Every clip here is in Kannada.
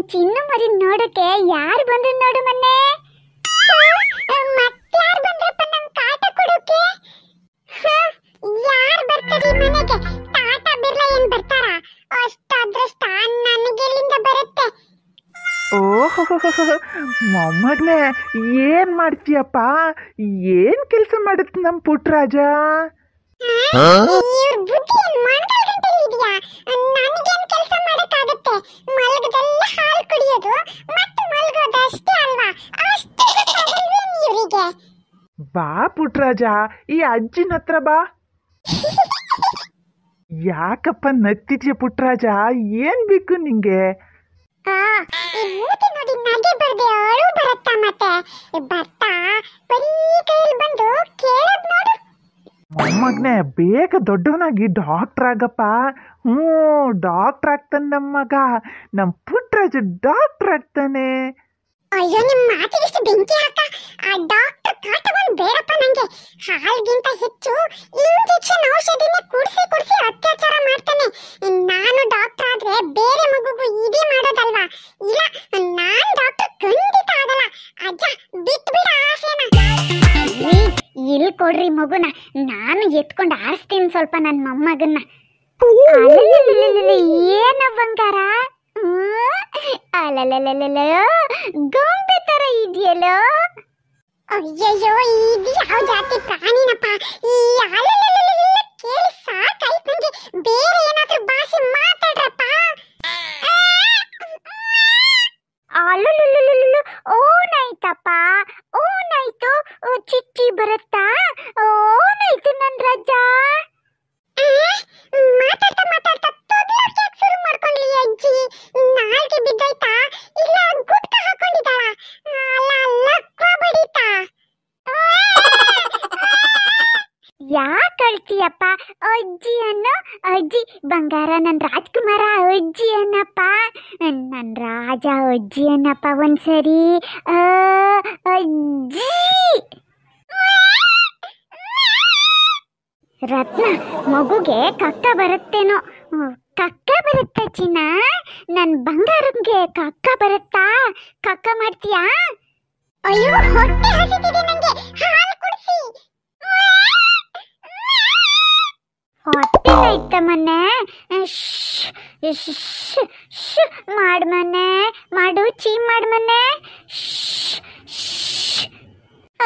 ನಿನ್ ಚಿನ್ನ ಮರಿ ನೋಡಕ್ಕೆ ಯಾರು ಬಂದ್ರು ನೋಡು ಮೊನ್ನೆ ಮತ್ತಾರು ಬಂದ್ರಪ್ಪ ನಮ್ ಕಾಟ ಕೊಡೋಕೆ ಯಾರು ಬರ್ತಾರೆ ಮನೆಗೆ ತಾತ ಬಿರ್ಲ ಏನ್ ಬರ್ತಾರ ಅಷ್ಟಾದ್ರಷ್ಟ ನನಗೆ ಇಲ್ಲಿಂದ ಬರುತ್ತೆ ಓಹೋ ಮೊಮ್ಮಗ್ನೆ ಏನ್ ಮಾಡ್ತೀಯಪ್ಪ ಏನ್ ಕೆಲಸ ಮಾಡುತ್ತೆ ನಮ್ ಪುಟ್ರಾಜ ಬಾ ಪುಟ್ರಾಜ ಈ ಅಜ್ಜಿನ ಹತ್ರ ಬಾ ಯಾಕಪ್ಪ ನತ್ತಿದ್ಯ ಪುಟ್ರಾಜ ಏನ್ ಬೇಕು ನಿಂಗೆ ಮೊಮ್ಮಗನೆ ಬೇಗ ದೊಡ್ಡವನಾಗಿ ಡಾಕ್ಟರ್ ಆಗಪ್ಪ ಹ್ಞೂ ಡಾಕ್ಟರ್ ಆಗ್ತಾನೆ ನಮ್ಮ ಮಗ ನಮ್ಮ ಪುಟ್ರಾಜು ಡಾಕ್ಟರ್ ಆಗ್ತಾನೆ ಅಯ್ಯೋ ನಿಮ್ಮ ಮಾತಿಗೆ ಬೆಂಕಿ ಹಾಕ ಆ ಮೇಲೆ ಹಾಲ್ಗಿಂತ ಹೆಚ್ಚು ಇಂಜೆಕ್ಷನ್ ಔಷಧಿನ ಕುಡಿಸಿ ಕುಡಿಸಿ ಅತ್ಯಾಚಾರ ಮಾಡ್ತಾನೆ ನಾನು ಡಾಕ್ಟರ್ ಆದ್ರೆ ಬೇರೆ ಮಗುಗೂ ಇದೇ ಮಾಡೋದಲ್ವಾ ಇಲ್ಲ ನಾನ್ ಡಾಕ್ಟರ್ ಖಂಡಿತ ಆಗಲ್ಲ ಅಜ್ಜ ಬಿಟ್ಬಿಡ ಆಸೆನ ಇಲ್ಲಿ ಕೊಡ್ರಿ ಮಗುನ ನಾನು ಎತ್ಕೊಂಡು ಆರಿಸ್ತೀನಿ ಸ್ವಲ್ಪ ನನ್ನ ಮೊಮ್ಮಗನ್ನ ಏನ ಬಂಗಾರ ಅಲಲಲಲಲೋ ಗೊಂಬೆ ತರ ಇದೆಯಲ್ಲೋ ಅಯ್ಯಯ್ಯೋ ಇದು ಯಾವ ಜಾತಿ ಪ್ರಾಣಿನಪ್ಪ ಈ ಅಲಲಲಲಲ ಕೇಳಿ ಸಾಕಾಯ್ತು ನಂಗೆ ಬೇರೆ ಏನಾದ್ರೂ ಬಾಸಿ ಮಾತಾಡ್ರಪ್ಪ ಅಲಲಲಲಲ ಓನಾಯ್ತಪ್ಪ ಓನಾಯ್ತು ಚಿಟ್ಟಿ ಬರುತ್ತಾ ಓನಾಯ್ತು ನನ್ನ ರಜಾ ಮಾತಾಡ್ತಾ ಮಾತಾಡ್ತಾ ಯಾಕೆ ಅಳ್ತೀಯಪ್ಪ ಅಜ್ಜಿ ಅನ್ನೋ ಅಜ್ಜಿ ಬಂಗಾರ ನನ್ನ ರಾಜ್ಕುಮಾರ ಅಜ್ಜಿ ಅನ್ನಪ್ಪ ನನ್ನ ರಾಜ ಅಜ್ಜಿ ಅನ್ನಪ್ಪ ಒಂದ್ಸರಿ ಅಜ್ಜಿ ರತ್ನ ಮಗುಗೆ ಕಕ್ಕ ಬರುತ್ತೇನೋ ಕಕ್ಕ ಬರುತ್ತಾ ಚಿನ್ನ ನನ್ನ ಬಂಗಾರಕ್ಕೆ ಕಕ್ಕ ಬರುತ್ತಾ ಕಕ್ಕ ಮಾಡ್ತೀಯಾ ಅಯ್ಯೋ ಹೊಟ್ಟೆ ನನಗೆ ಹಾಲು ಶ್ ಶ್ ಮಾಡ್ಮನೆ ಮಾಡು ಚೀ ಮಾಡ್ಮನೆ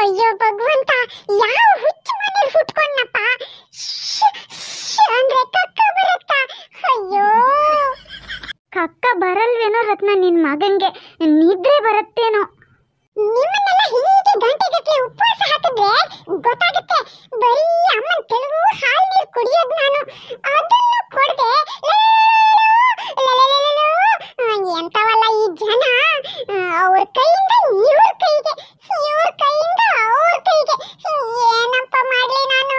ಅಯ್ಯೋ ಭಗವಂತ ಯಾವ ಹುಚ್ಚು ಮನೇಲಿ ಹುಟ್ಕೊಂಡಪ್ಪ ಅಂದ್ರೆ ಕಕ್ಕ ಬರುತ್ತ ಅಯ್ಯೋ ಕಕ್ಕ ಬರಲ್ವೇನೋ ರತ್ನ ನಿನ್ ಮಗಂಗೆ ನಿದ್ರೆ ಬರುತ್ತೇನೋ ನಿಮ್ಮನ್ನೆಲ್ಲ ಹೀಗೆ ಗಂಟೆಗಟ್ಟಲೆ ಉಪವಾಸ ಹಾಕಿದ್ರೆ ಗೊತ್ತಾಗುತ್ತೆ ಬರೀ ಅಮ್ಮನ ಕೆಲವು ಹಾಲು ನೀರು ಕುಡಿಯೋದು ನಾನು ಅದನ್ನು ಕೊಡದೆ ಕೈಯಿಂದ ಇವ್ರ ಕೈಗೆ ಇವ್ರ ಕೈಯಿಂದ ಅವ್ರ ಕೈಗೆ ಏನಪ್ಪ ಮಾಡ್ಲಿ ನಾನು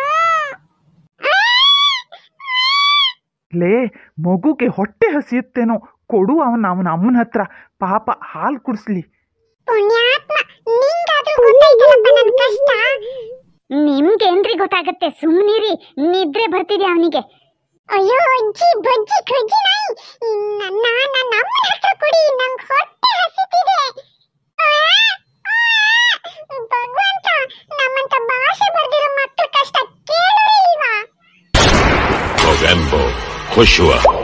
ಲೇ ಮಗುಗೆ ಹೊಟ್ಟೆ ಹಸಿಯುತ್ತೇನೋ ಕೊಡು ಅವನ ಅವನ ಅಮ್ಮನ ಹತ್ರ ಪಾಪ ಹಾಲು ಕುಡಿಸ್ಲಿ ಪುಣ್ಯಾತ್ಮ ನಿಂಗಾದ್ರೂ ಗೊತ್ತಾಯ್ತಲ್ಲಪ್ಪ ನನ್ನ ಕಷ್ಟ ನಿಮ್ಗೇನ್ರಿ ಗೊತ್ತಾಗತ್ತೆ ಸುಮ್ಮನಿರಿ ನಿದ್ರೆ ಬರ್ತಿದೆ ಅವನಿಗೆ ಅಯ್ಯೋ ಅಜ್ಜಿ ಬಜ್ಜಿ ಕಜ್ಜಿ ನಾಯಿ ನನ್ನ ನನ್ನ ಅಮ್ಮನ ಹತ್ರ ಕೊಡಿ ನಂಗೆ For sure.